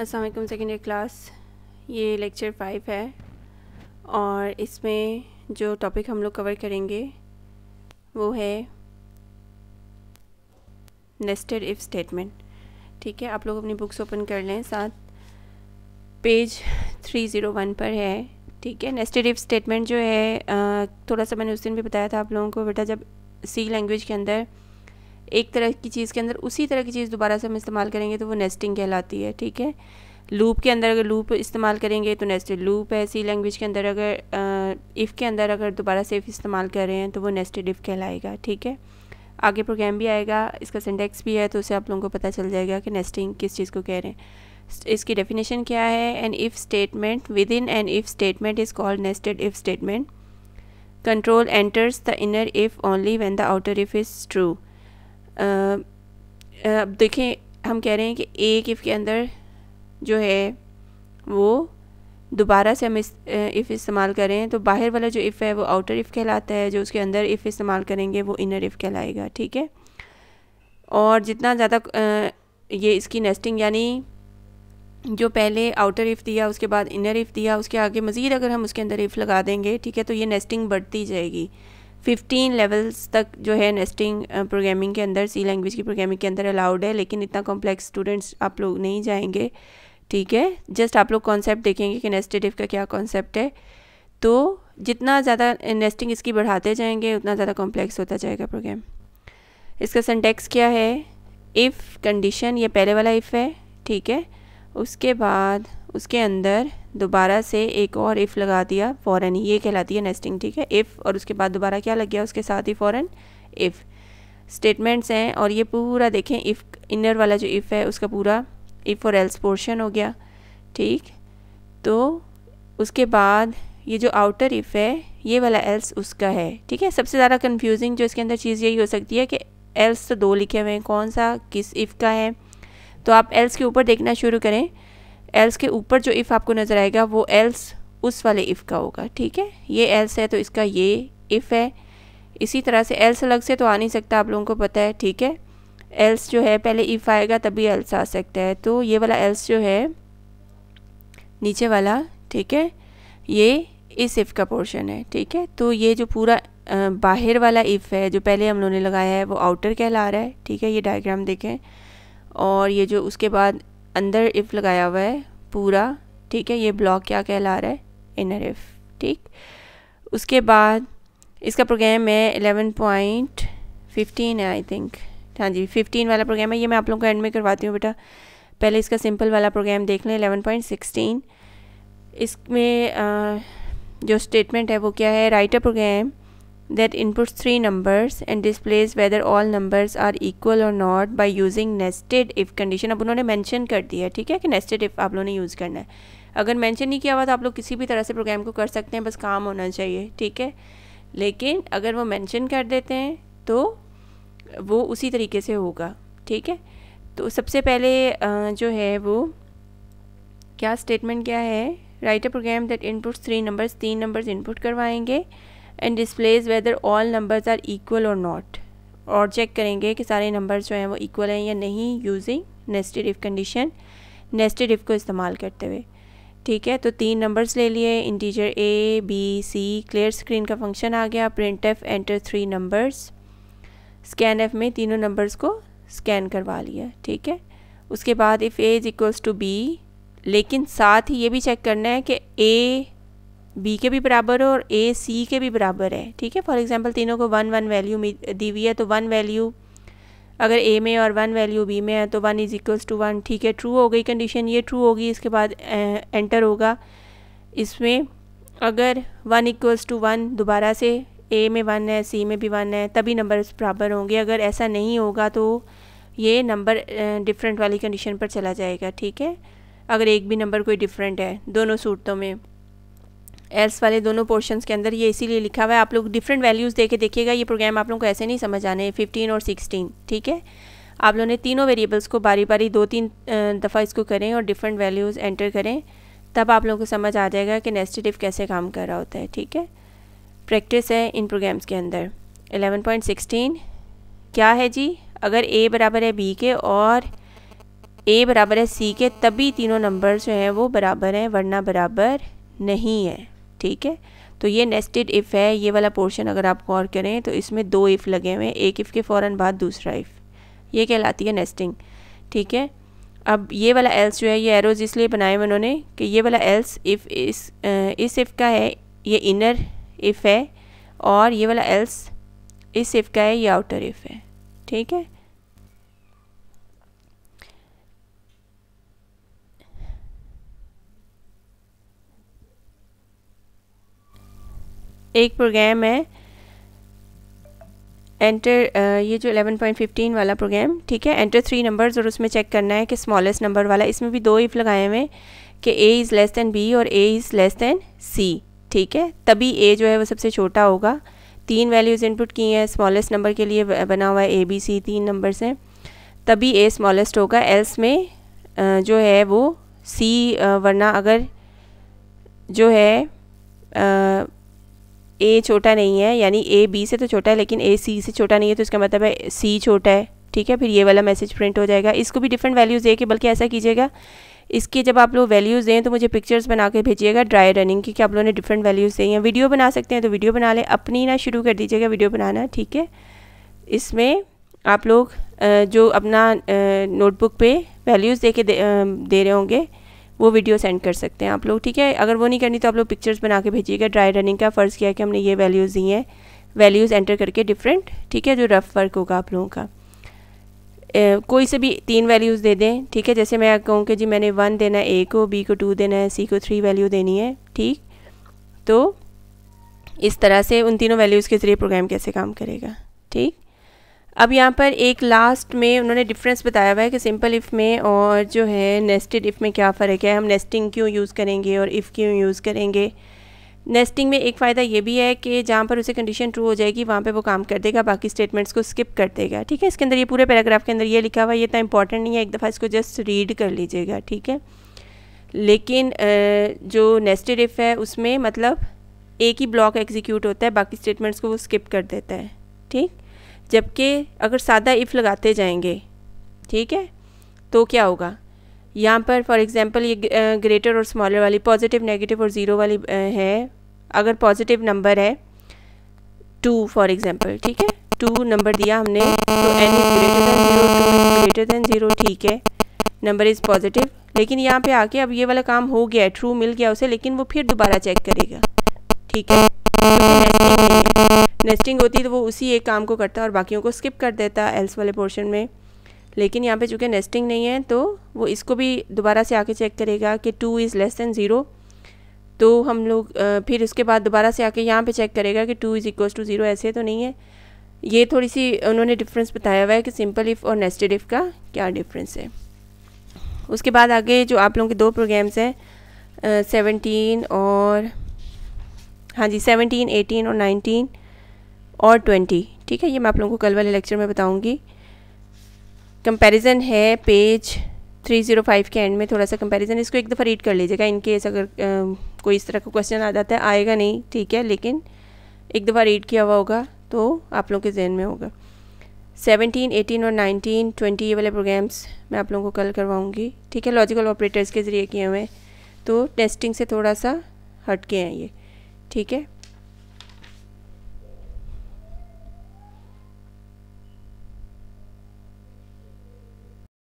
असलकम second year class ये lecture five है और इसमें जो टॉपिक हम लोग कवर करेंगे वो है नेस्टेड इफ़ स्टेटमेंट ठीक है आप लोग अपनी बुक्स ओपन कर लें साथ पेज थ्री ज़ीरो वन पर है ठीक है नेस्टेड इफ़ स्टेटमेंट जो है थोड़ा सा मैंने उस दिन भी बताया था आप लोगों को बेटा जब सी लैंग्वेज के अंदर एक तरह की चीज़ के अंदर उसी तरह की चीज़ दोबारा से हम इस्तेमाल करेंगे तो वो नेस्टिंग कहलाती है ठीक है लूप के अंदर अगर लूप इस्तेमाल करेंगे तो नेस्टेड लूप है सी लैंग्वेज के अंदर अगर इफ़ के अंदर अगर दोबारा से इफ़ इस्तेमाल कर रहे हैं तो वो नेस्टेड इफ़ कहलाएगा ठीक है आगे प्रोग्राम भी आएगा इसका सिंटेक्स भी है तो उसे आप लोगों को पता चल जाएगा कि नेस्टिंग किस चीज़ को कह रहे हैं इसकी डेफिनेशन क्या है an if statement within an if statement is called nested if statement control enters the inner if only when the outer if is true अब देखें हम कह रहे हैं कि एक इफ़ के अंदर जो है वो दोबारा से हम इस इफ़ इस्तेमाल करें तो बाहर वाला जो इफ़ है वो आउटर इफ़ कहलाता है जो उसके अंदर इफ़ इस्तेमाल करेंगे वो इनर इफ़ कहलाएगा ठीक है और जितना ज़्यादा ये इसकी नेस्टिंग यानी जो पहले आउटर इफ़ दिया उसके बाद इनर इफ़ दिया उसके आगे मज़ीद अगर हम उसके अंदर इफ़ लगा देंगे ठीक है तो ये नेस्टिंग बढ़ती जाएगी फिफ्टीन लेवल्स तक जो है नेस्टिंग प्रोग्रामिंग के अंदर सी लैंग्वेज की प्रोग्रामिंग के अंदर अलाउड है लेकिन इतना कॉम्प्लेक्स स्टूडेंट्स आप लोग नहीं जाएंगे ठीक है जस्ट आप लोग कॉन्सेप्ट देखेंगे कि नेस्टेटिव का क्या कॉन्सेप्ट है तो जितना ज़्यादा नेस्टिंग इसकी बढ़ाते जाएंगे उतना ज़्यादा कॉम्प्लेक्स होता जाएगा प्रोग्राम इसका सेंटेक्स क्या है इफ़ कंडीशन ये पहले वाला इफ़ है ठीक है उसके बाद उसके अंदर दोबारा से एक और इफ़ लगा दिया फ़ौरन ये कहलाती है नेस्टिंग ठीक है इफ़ और उसके बाद दोबारा क्या लग गया उसके साथ ही फ़ौरन इफ़ स्टेटमेंट्स हैं और ये पूरा देखें इफ़ इनर वाला जो इफ़ है उसका पूरा इफ़ और एल्स पोर्शन हो गया ठीक तो उसके बाद ये जो आउटर इफ़ है ये वाला एल्स उसका है ठीक है सबसे ज़्यादा कन्फ्यूजिंग जो इसके अंदर चीज़ यही हो सकती है कि एल्स तो दो लिखे हुए हैं कौन सा किस इफ़ का है तो आप एल्स के ऊपर देखना शुरू करें एल्स के ऊपर जो इफ़ आपको नज़र आएगा वो एल्स उस वाले इफ़ का होगा ठीक है ये एल्स है तो इसका ये इफ़ है इसी तरह से एल्स अलग से तो आ नहीं सकता आप लोगों को पता है ठीक है एल्स जो है पहले इफ़ आएगा तभी एल्स आ सकता है तो ये वाला एल्स जो है नीचे वाला ठीक है ये इस इफ़ का पोर्शन है ठीक है तो ये जो पूरा बाहर वाला इफ़ है जो पहले हम लोगों ने लगाया है वो आउटर कहला रहा है ठीक है ये डायग्राम देखें और ये जो उसके बाद अंदर इफ़ लगाया हुआ है पूरा ठीक है ये ब्लॉक क्या कहला रहा है इनर इफ़ ठीक उसके बाद इसका प्रोग्राम है एलेवन पॉइंट फिफ्टीन है आई थिंक हाँ जी फिफ्टीन वाला प्रोग्राम है ये मैं आप लोगों को एंड में करवाती हूँ बेटा पहले इसका सिंपल वाला प्रोग्राम देख लें एलेवन पॉइंट सिक्सटीन इसमें जो स्टेटमेंट है वो क्या है write a program that inputs three numbers and displays whether all numbers are equal or not by using nested if condition अब उन्होंने mention कर दिया है ठीक है कि nested if आप लोगों ने use करना है अगर mention नहीं किया हुआ तो आप लोग किसी भी तरह से प्रोग्राम को कर सकते हैं बस काम होना चाहिए ठीक है लेकिन अगर वो mention कर देते हैं तो वो उसी तरीके से होगा ठीक है तो सबसे पहले जो है वो क्या स्टेटमेंट क्या है write a program that inputs three numbers तीन नंबर्स इनपुट करवाएंगे and displays whether all numbers are equal or not और चेक करेंगे कि सारे नंबर जो हैं वो इक्वल हैं या नहीं using nested if condition nested if को इस्तेमाल करते हुए ठीक है तो तीन नंबर्स ले लिए integer A B C clear screen का फंक्शन आ गया print F enter three numbers scan F में तीनों नंबर्स को स्कैन करवा लिया ठीक है उसके बाद if A is equals to B लेकिन साथ ही ये भी चेक करना है कि ए बी के भी बराबर है और ए सी के भी बराबर है ठीक है फॉर एग्जांपल तीनों को वन वन वैल्यू दी हुई है तो वन वैल्यू अगर ए में और वन वैल्यू बी में है तो one is equals to one ठीक है ट्रू हो गई कंडीशन ये ट्रू होगी इसके बाद एंटर होगा इसमें अगर वन इक्वल्स टू वन दोबारा से ए में वन है सी में भी वन है तभी नंबर बराबर होंगे अगर ऐसा नहीं होगा तो ये नंबर डिफरेंट वाली कंडीशन पर चला जाएगा ठीक है अगर एक भी नंबर कोई डिफरेंट है दोनों सूरतों में एल्स वाले दोनों पोर्शन के अंदर ये इसीलिए लिखा हुआ है आप लोग डिफरेंट वैल्यूज़ दे के देखिएगा ये प्रोग्राम आप लोग को ऐसे नहीं समझ आने फिफ्टीन और सिक्सटीन ठीक है आप लोगों ने तीनों वेरिएबल्स को बारी बारी दो तीन दफ़ा इसको करें और डिफरेंट वैल्यूज़ एंटर करें तब आप लोगों को समझ आ जाएगा कि नेस्टेटिव कैसे काम कर रहा होता है ठीक है प्रैक्टिस है इन प्रोग्राम्स के अंदर 11.16 क्या है जी अगर ए बराबर है बी के और ए बराबर है सी के तभी तीनों नंबर जो हैं वो बराबर हैं वरना बराबर नहीं है ठीक है तो ये नेस्टेड इफ़ है ये वाला पोर्शन अगर आप गौर करें तो इसमें दो इफ़ लगे हुए हैं एक इफ़ के फ़ौर बाद दूसरा इफ़ ये कहलाती है नेस्टिंग ठीक है अब ये वाला एल्स जो है ये एरोज इसलिए बनाए हुए उन्होंने कि ये वाला एल्स इफ़ इस इस इफ़ का है ये इनर इफ़ है और ये वाला एल्स इस इफ़ का है ये आउटर इफ़ है ठीक है एक प्रोग्राम है एंटर uh, ये जो 11.15 वाला प्रोग्राम ठीक है एंटर थ्री नंबर्स और उसमें चेक करना है कि स्मॉलेस्ट नंबर वाला इसमें भी दो इफ़ लगाए हुए कि A is less than B और A is less than C ठीक है तभी ए जो है वो सबसे छोटा होगा तीन वैल्यूज़ इनपुट की हैं स्मॉलेस्ट नंबर के लिए बना हुआ है ए बी सी तीन नंबर्स हैं तभी ए स्मॉलेस्ट होगा एल्स में uh, जो है वो सी uh, वरना अगर जो है ए छोटा नहीं है यानी ए बी से तो छोटा है लेकिन ए सी से छोटा नहीं है तो इसका मतलब है सी छोटा है ठीक है फिर ये वाला मैसेज प्रिंट हो जाएगा इसको भी डिफरेंट वैल्यूज़ दे के बल्कि ऐसा कीजिएगा इसके जब आप लोग वैल्यूज़ दें तो मुझे पिक्चर्स बना के भेजिएगा ड्राई रनिंग की कि आप लोगों ने डिफरेंट वैल्यूज़ दी हैं वीडियो बना सकते हैं तो वीडियो बना लें अपनी ना शुरू कर दीजिएगा वीडियो बनाना ठीक है इसमें आप लोग जो अपना नोटबुक पे वैल्यूज़ दे के दे, दे रहे होंगे वो वीडियो सेंड कर सकते हैं आप लोग ठीक है अगर वो नहीं करनी तो आप लोग पिक्चर्स बना के भेजिएगा ड्राई रनिंग का फ़र्ज़ किया कि हमने ये वैल्यूज़ दी हैं वैल्यूज़ एंटर करके डिफरेंट ठीक है जो रफ़ वर्क होगा आप लोगों का ए, कोई से भी तीन वैल्यूज़ दे दें ठीक है जैसे मैं कहूँ कि जी मैंने वन देना है ए को बी को टू देना है सी को थ्री वैल्यू देनी है ठीक तो इस तरह से उन तीनों वैल्यूज़ के ज़रिए प्रोग्राम कैसे काम करेगा ठीक अब यहाँ पर एक लास्ट में उन्होंने डिफरेंस बताया हुआ है कि सिंपल इफ़ में और जो है नेस्टेड इफ़ में क्या फ़र्क है हम नेस्टिंग क्यों यूज़ करेंगे और इफ़ क्यों यूज़ करेंगे नेस्टिंग में एक फ़ायदा ये भी है कि जहाँ पर उसे कंडीशन ट्रू हो जाएगी वहाँ पे वो काम कर देगा बाकी स्टेटमेंट्स को स्किप कर देगा ठीक है इसके अंदर ये पूरे पैराग्राफ के अंदर ये लिखा हुआ है ये इतना इंपॉर्टेंट नहीं है एक दफ़ा इसको जस्ट रीड कर लीजिएगा ठीक है लेकिन जो नेस्टेड इफ़ है उसमें मतलब एक ही ब्लॉक एग्जीक्यूट होता है बाकी स्टेटमेंट्स को वो स्किप कर देता है ठीक जबकि अगर सादा इफ़ लगाते जाएंगे ठीक है तो क्या होगा यहाँ पर फॉर एग्ज़ाम्पल ये ग्रेटर और स्मॉलर वाली पॉजिटिव नेगेटिव और ज़ीरो वाली है अगर पॉजिटिव नंबर है टू फॉर एग्ज़ाम्पल ठीक है टू नंबर दिया हमने तो N is greater than zero two is greater than zero ठीक है नंबर इज़ पॉजिटिव लेकिन यहाँ पे आके अब ये वाला काम हो गया है ट्रू मिल गया उसे लेकिन वो फिर दोबारा चेक करेगा ठीक है तो नेस्टिंग होती है तो वो उसी एक काम को करता है और बाकियों को स्किप कर देता है एल्स वाले पोर्शन में लेकिन यहाँ पे चूँकि नेस्टिंग नहीं है तो वो इसको भी दोबारा से आके चेक करेगा कि two is less than zero तो हम लोग फिर उसके बाद दोबारा से आके यहाँ पे चेक करेगा कि two is equal to zero ऐसे तो नहीं है ये थोड़ी सी उन्होंने डिफरेंस बताया हुआ है कि सिंपल इफ़ और नेस्टेड इफ़ का क्या डिफरेंस है उसके बाद आगे जो आप लोगों के दो प्रोग्राम्स हैं सेवनटीन और हाँ जी सेवनटीन एटीन और नाइनटीन और ट्वेंटी ठीक है ये मैं आप लोगों को कल वाले लेक्चर में बताऊँगी कंपेरिज़न है पेज थ्री ज़ीरो फाइव के एंड में थोड़ा सा कंपैरिजन इसको एक दफ़ा रीड कर लीजिएगा इनके केस अगर आ, कोई इस तरह का क्वेश्चन आ जाता है आएगा नहीं ठीक है लेकिन एक दफ़ा रीड किया हुआ होगा तो आप लोगों के जहन में होगा सेवनटीन एटीन और नाइनटीन ट्वेंटी ये वाले प्रोग्राम्स मैं आप लोगों को कल करवाऊँगी ठीक है लॉजिकल ऑपरेटर्स के ज़रिए किए हुए हैं तो टेस्टिंग से थोड़ा सा हट के हैं ये ठीक है